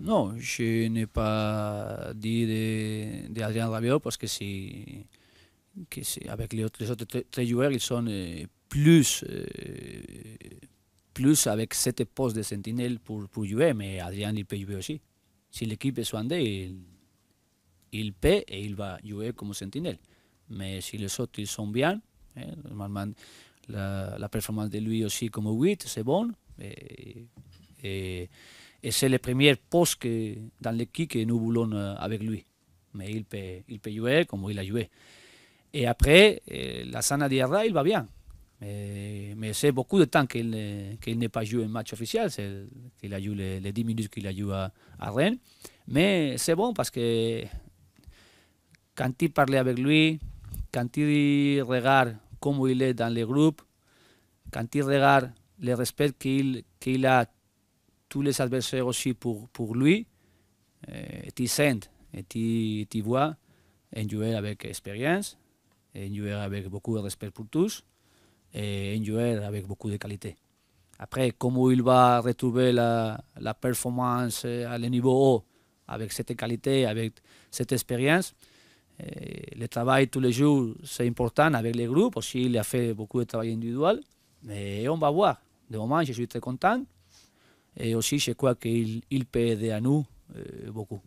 Non, je n'ai pas dit de, Adrian Rabiot parce que, si, avec les autres, trois joueurs, ils sont euh, plus, euh, plus avec cette poste de sentinelle pour, pour jouer, mais Adrien il peut jouer aussi. Si l'équipe est soignée, il, il peut et il va jouer comme sentinelle. Mais si les autres ils sont bien, eh, normalement la, performance de lui aussi comme 8, c'est bon. et, eh, eh, et c'est le premier poste que, dans l'équipe que nous voulons avec lui. Mais il peut, il jouer comme il a joué. Et après, eh, la Sana Diarra, il va bien. Eh, Mais, c'est beaucoup de temps qu'il n'est pas joué un match officiel. c'est qu'il a joué les, les 10 minutes qu'il a joué à, Rennes. Mais c'est bon parce que quand il parle avec lui, quand il regarde comment il est dans le groupe, quand il regarde le respect qu'il qu'il a tous les adversaires aussi pour, pour lui, et tu sens, et tu, voit un joueur avec expérience, un joueur avec beaucoup de respect pour tous, et un joueur avec beaucoup de qualité. Après, comment il va retrouver la, performance à le niveau haut, avec cette qualité, avec cette expérience, euh, le travail tous les jours, c'est important avec les groupes. Aussi, il a fait beaucoup de travail individuel. Mais on va voir. De moment, je suis très content. Et eh, aussi, je crois qu'il il à nous beaucoup.